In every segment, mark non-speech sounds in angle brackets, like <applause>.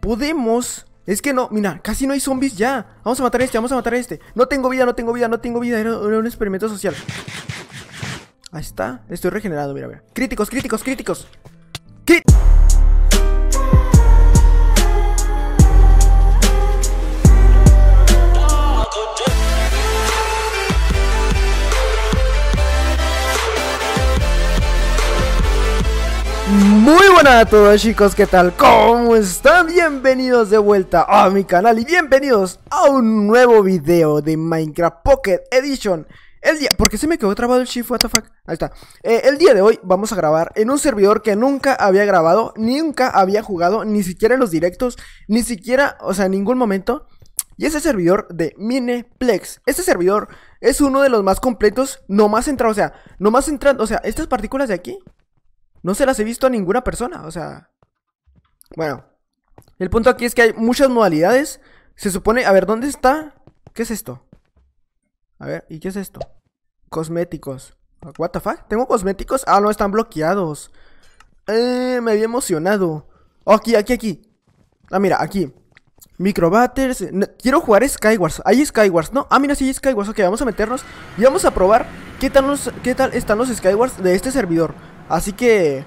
Podemos... Es que no, mira, casi no hay zombies ya. Vamos a matar a este, vamos a matar a este. No tengo vida, no tengo vida, no tengo vida. Era, un experimento social. Ahí está. Estoy regenerado, mira, mira. Críticos, críticos, críticos. Críticos. Muy buenas a todos chicos, ¿qué tal? ¿Cómo están? Bienvenidos de vuelta a mi canal y bienvenidos a un nuevo video de Minecraft Pocket Edition el día, ¿por qué se me quedó trabado el shift? What the fuck? Ahí está. Eh, el día de hoy vamos a grabar en un servidor que nunca había grabado, nunca había jugado, ni siquiera en los directos, ni siquiera, o sea, en ningún momento. Y ese servidor de Mineplex. Este servidor es uno de los más completos, más entrado. o sea, nomás entrando, o sea, estas partículas de aquí no se las he visto a ninguna persona, o sea... Bueno, el punto aquí es que hay muchas modalidades. Se supone, a ver, ¿dónde está? ¿Qué es esto? A ver, ¿y qué es esto? Cosméticos. What the fuck? ¿Tengo cosméticos? Ah, no, están bloqueados. Eh, me había emocionado. Oh, aquí, aquí, aquí. Ah, mira, aquí. Microbatters. quiero jugar Skywars. Hay Skywars, ¿no? Ah, mira, sí hay Skywars. Ok, vamos a meternos y vamos a probar qué tal, los, qué tal están los Skywars de este servidor. Así que...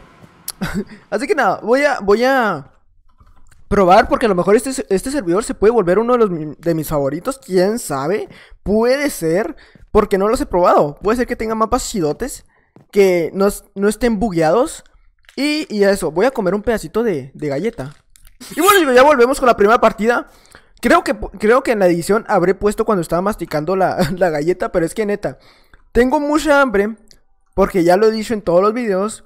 <laughs> Así que nada, voy a... Voy a probar porque a lo mejor este, este servidor se puede volver uno de, mis favoritos, quién sabe, puede ser, porque no los he probado, puede ser que tenga mapas chidotes, que no, no estén bugueados, y, y, eso, voy a comer un pedacito de, galleta. Y bueno, ya volvemos con la primera partida. Creo que, creo que en la edición habré puesto cuando estaba masticando la, <laughs> la galleta, pero es que neta, tengo mucha hambre, porque ya lo he dicho en todos los videos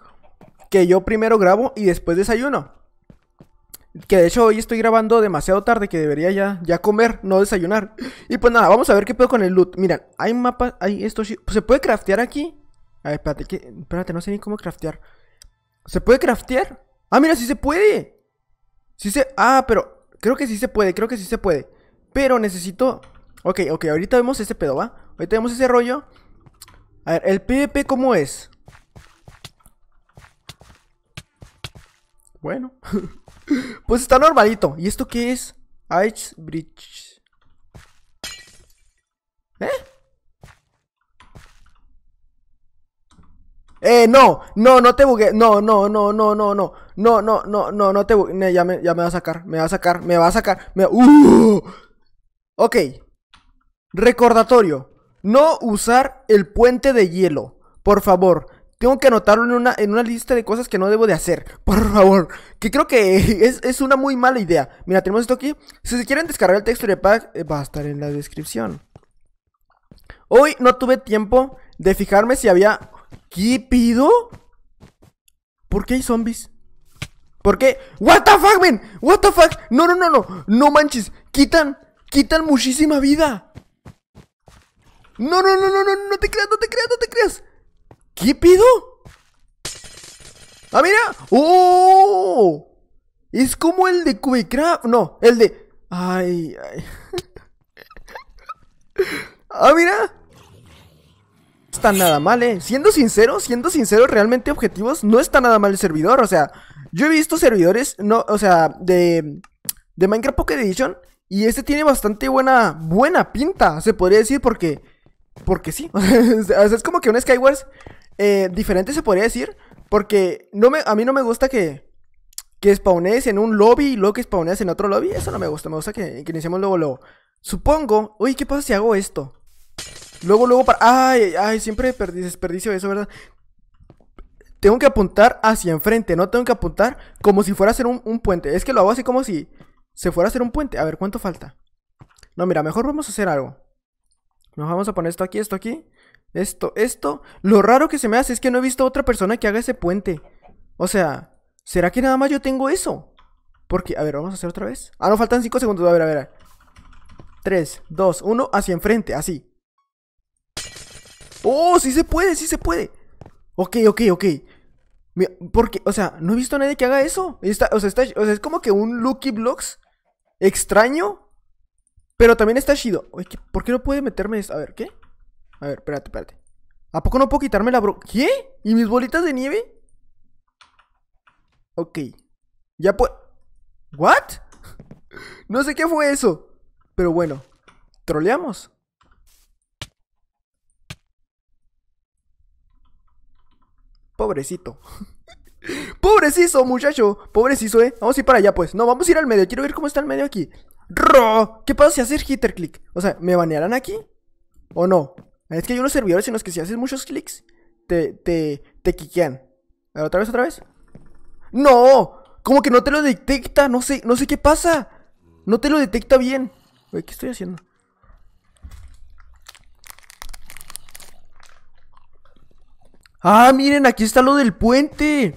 que yo primero grabo y después desayuno. Que de hecho hoy estoy grabando demasiado tarde que debería ya, comer, no desayunar. <gasps> Y pues nada, vamos a ver qué puedo con el loot. Mira, hay mapas, hay esto. ¿Se puede craftear aquí? A ver, espérate, espérate, no sé ni cómo craftear. ¿Se puede craftear? Ah, mira, sí se puede. Sí se... Ah, pero creo que sí se puede, creo que sí se puede. Pero necesito... Ok, ok, ahorita vemos ese pedo, ¿va? Ahorita vemos ese rollo. A ver, ¿el PvP cómo es? Bueno. <laughs> pues está normalito. ¿Y esto qué es? Ice Bridge. ¿Eh? Eh, no, no, no te bugue No, no, no, no, no, no. No, no, no, no, no te bugue Ya me, ya me va a sacar, me va a sacar, me va a sacar. Me va... ¡Uh! Ok. Recordatorio. No usar el puente de hielo. Por favor, tengo que anotarlo en una, en una lista de cosas que no debo de hacer. <laughs> Por favor. Que creo que <laughs> es, una muy mala idea. Mira, tenemos esto aquí. Si se quieren descargar el texture pack, eh, va a estar en la descripción. Hoy no tuve tiempo de fijarme si había... ¿Qué pido? ¿Por qué hay zombies? ¿Por qué? ¿What the fuck, man? ¿What the fuck? No, no, no, no. No manches. Quitan, quitan muchísima vida. No, no, no, no, no, no te creas, no te creas, no te creas. ¿Qué pido? ¡Ah, mira! ¡Oh! Es como el de Cubecraft. No, el de. Ay, ay. ¡Ah, mira! está nada mal, eh. Siendo sincero, siendo sincero, realmente objetivos, no está nada mal el servidor. O sea, yo he visto servidores, no, o sea, de, de Minecraft Pocket Edition. Y este tiene bastante buena, buena pinta, se podría decir, porque porque sí. <laughs> es como que un Skywars eh, diferente se podría decir, porque no me, a mí no me gusta que, que spawnees en un lobby y luego que spawnees en otro lobby. Eso no me gusta, me gusta que, iniciamos iniciemos luego luego. Supongo, uy, ¿qué pasa si hago esto? Luego, luego para... Ay, ay, siempre desperdicio eso, ¿verdad? Tengo que apuntar hacia enfrente, no tengo que apuntar como si fuera a ser un, un puente. Es que lo hago así como si se fuera a hacer un puente. A ver, ¿cuánto falta? No, mira, mejor vamos a hacer algo. Nos vamos a poner esto aquí, esto aquí. Esto, esto. Lo raro que se me hace es que no he visto otra persona que haga ese puente. O sea, ¿será que nada más yo tengo eso? Porque, a ver, vamos a hacer otra vez. Ah, no, faltan 5 segundos. A ver, a ver. 3, 2, 1, hacia enfrente, así. ¡Oh, sí se puede, sí se puede! Ok, ok, ok. Porque, o sea, no he visto a nadie que haga eso. o, sea, o sea, es como que un Lucky Blocks extraño pero también está chido. ¿por qué no puede meterme esto? A ver, ¿qué? A ver, espérate, espérate. ¿A poco no puedo quitarme la bro... ¿Qué? ¿Y mis bolitas de nieve? Ok. Ya puedo... ¿What? <laughs> no sé qué fue eso. Pero bueno. Troleamos. Pobrecito. <laughs> Pobrecito muchacho. Pobrecito, eh. Vamos a ir para allá, pues. No, vamos a ir al medio. Quiero ver cómo está el medio aquí. ¡Ro! ¿Qué pasa si haces hitter click? O sea, ¿me banearán aquí? ¿O no? Es que hay unos servidores en los que si haces muchos clics, te, te, te quiquean. A otra vez, otra vez. ¡No! Como que no te lo detecta, no sé, no sé qué pasa. No te lo detecta bien. ¿qué estoy haciendo? Ah, miren, aquí está lo del puente.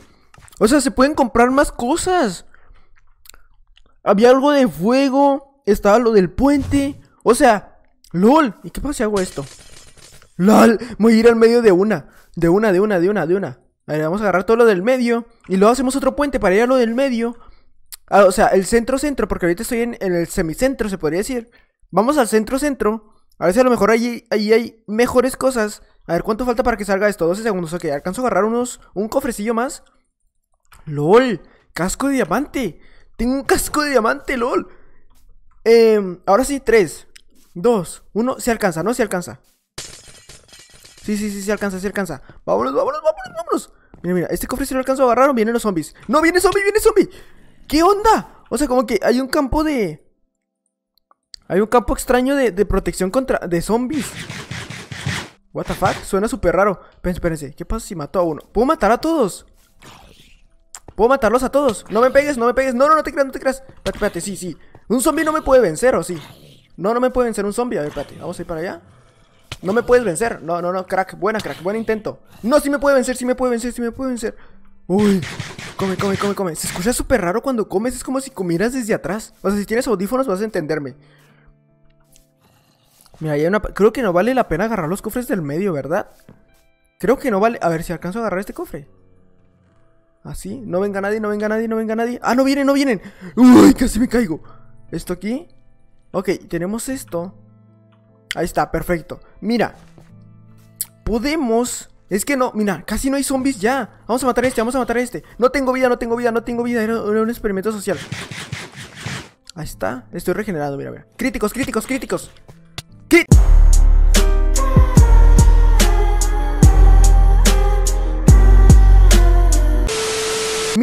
O sea, se pueden comprar más cosas. Había algo de fuego. Estaba lo del puente. O sea, LOL. ¿Y qué pasa si hago esto? LOL. Voy a ir al medio de una. De una, de una, de una, de una. A ver, vamos a agarrar todo lo del medio. Y luego hacemos otro puente para ir a lo del medio. Ah, o sea, el centro-centro. Porque ahorita estoy en, el semicentro, se podría decir. Vamos al centro-centro. A ver si a lo mejor allí, allí hay mejores cosas. A ver, ¿cuánto falta para que salga esto? 12 segundos. Ok, alcanzo a agarrar unos. Un cofrecillo más. LOL. Casco de diamante. Tengo un casco de diamante, lol. Em, ahora sí, 3, 2, 1. Se alcanza, no se alcanza. Sí, sí, sí, se alcanza, se alcanza. Vámonos, vámonos, vámonos, vámonos. Mira, mira, este cofre se lo alcanzó a agarrar o vienen los zombies. No, viene zombie, viene zombie. ¿Qué onda? O sea, como que hay un campo de... Hay un campo extraño de, protección contra... De zombies. What the fuck? Suena súper raro. Espérense, ¿qué pasa si mató a uno? ¿Puedo matar a todos? Puedo matarlos a todos. No me pegues, no me pegues. No, no, no te creas, no te creas. Espérate, sí, sí. Un zombie no me puede vencer, ¿o sí? No, no me puede vencer un zombie. A ver, espérate. Vamos a ir para allá. No me puedes vencer. No, no, no, crack. Buena, crack. Buen intento. No, sí me puede vencer, sí me puede vencer, sí me puede vencer. Uy, come, come, come, come. Se escucha súper raro cuando comes. Es como si comieras desde atrás. O sea, si tienes audífonos vas a entenderme. Mira, hay una... Creo que no vale la pena agarrar los cofres del medio, ¿verdad? Creo que no vale... A ver si alcanzo a agarrar este cofre. Así, no venga nadie, no venga nadie, no venga nadie. ¡Ah, no vienen, no vienen! ¡Uy, casi me caigo! ¿Esto aquí? Ok, tenemos esto. Ahí está, perfecto. Mira, podemos... Es que no, mira, casi no hay zombies ya. Vamos a matar a este, vamos a matar a este. No tengo vida, no tengo vida, no tengo vida. Era un experimento social. Ahí está, estoy regenerado, mira, mira. Críticos, críticos, críticos.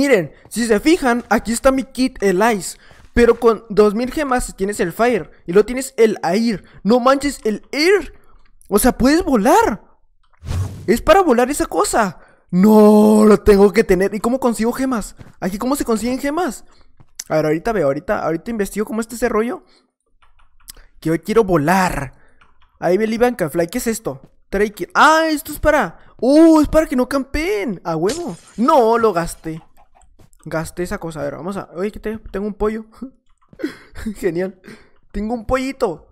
Miren, si se fijan, aquí está mi kit, el Ice. Pero con 2000 gemas tienes el Fire. Y luego tienes el Air. No manches, el Air. O sea, puedes volar. Es para volar esa cosa. No, lo tengo que tener. ¿Y cómo consigo gemas? Aquí, ¿cómo se consiguen gemas? A ver, ahorita veo, ahorita, ahorita investigo cómo está ese rollo. Que hoy quiero volar. Ahí ve el Canfly. ¿Qué es esto? Ah, esto es para. Uh, es para que no campeen. A huevo. No, lo gasté gasté esa cosa. A ver, vamos a. Oye, que tengo un pollo. <laughs> Genial. Tengo un pollito.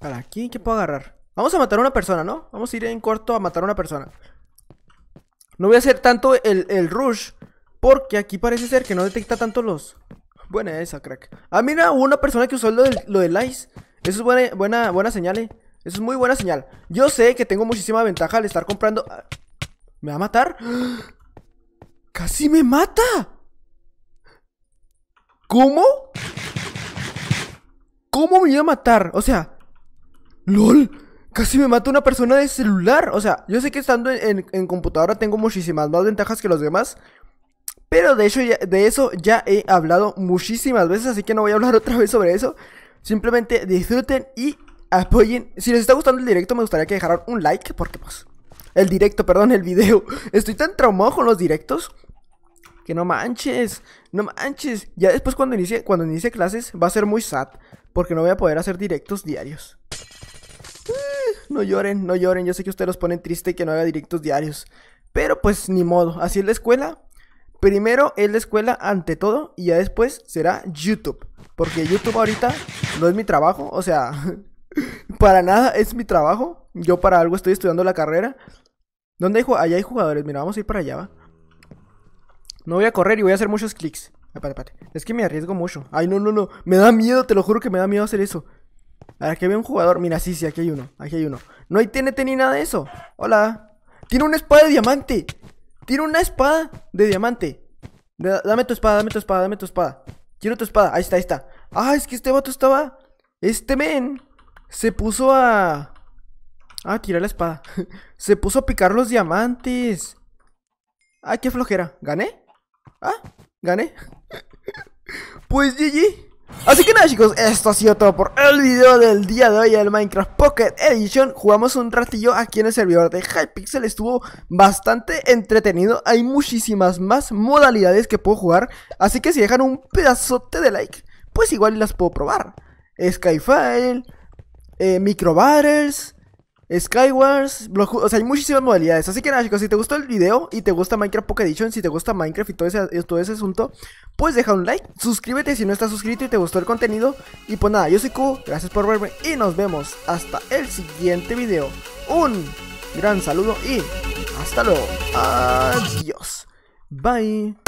¿Para aquí qué puedo agarrar? Vamos a matar a una persona, ¿no? Vamos a ir en corto a matar a una persona. No voy a hacer tanto el, rush. Porque aquí parece ser que no detecta tanto los. Buena esa, crack. Ah, mira, hubo una persona que usó lo del, lo ice. Eso es buena, buena, buena señal, eh. Eso es muy buena señal. Yo sé que tengo muchísima ventaja al estar comprando. Ah, ¿Me va a matar? ¡Casi me mata! ¿Cómo? ¿Cómo me iba a matar? O sea, ¡lol! Casi me mata una persona de celular. O sea, yo sé que estando en, computadora tengo muchísimas más ventajas que los demás. Pero de, hecho de eso ya he hablado muchísimas veces, así que no voy a hablar <laughs> otra vez sobre eso. Simplemente disfruten y apoyen. Si les está gustando el directo, me gustaría que dejaran un like, porque pues el directo, perdón, el video. <laughs> Estoy tan traumado con los directos. Que no manches, no manches. Ya después cuando inicie, cuando inicie clases va a ser muy sad. Porque no voy a poder hacer directos diarios. Eh, no lloren, no lloren. Yo sé que ustedes los ponen triste que no haga directos diarios. Pero pues ni modo. Así es la escuela. Primero es la escuela ante todo y ya después será YouTube. Porque YouTube ahorita no es mi trabajo. O sea, <laughs> para nada es mi trabajo. Yo para algo estoy estudiando la carrera. ¿Dónde hay Allá hay jugadores. Mira, vamos a ir para allá, ¿va? No voy a correr y voy a hacer muchos clics. Es que me arriesgo mucho. Ay, no, no, no. Me da miedo, te lo juro que me da miedo hacer eso. A ver, aquí un jugador. Mira, sí, sí, aquí hay uno. Aquí hay uno. No hay TNT ni nada de eso. Hola. Tiene una espada de diamante. Tiene una espada de diamante. Dame tu espada, dame tu espada, dame tu espada. Quiero tu espada. Ahí está, ahí está. Ah, es que este vato estaba. Este men se puso a... Ah, tiré la espada. <laughs> se puso a picar los diamantes. Ah, qué flojera. ¿Gané? Ah, gané. <laughs> pues GG. Así que nada chicos, esto ha sido todo por el video del día de hoy del Minecraft Pocket Edition Jugamos un ratillo aquí en el servidor de Hypixel, estuvo bastante entretenido Hay muchísimas más modalidades que puedo jugar Así que si dejan un pedazote de like, pues igual las puedo probar Skyfile, eh, Micro Skywars, o sea, hay muchísimas modalidades. Así que nada, chicos, si te gustó el video y te gusta Minecraft Pocket Edition, si te gusta Minecraft y todo ese, eh, todo ese asunto, pues deja un like, suscríbete si no estás suscrito y te gustó el contenido. Y pues nada, yo soy Q, gracias por verme y nos vemos hasta el siguiente video. Un gran saludo y hasta luego. Adiós. Bye.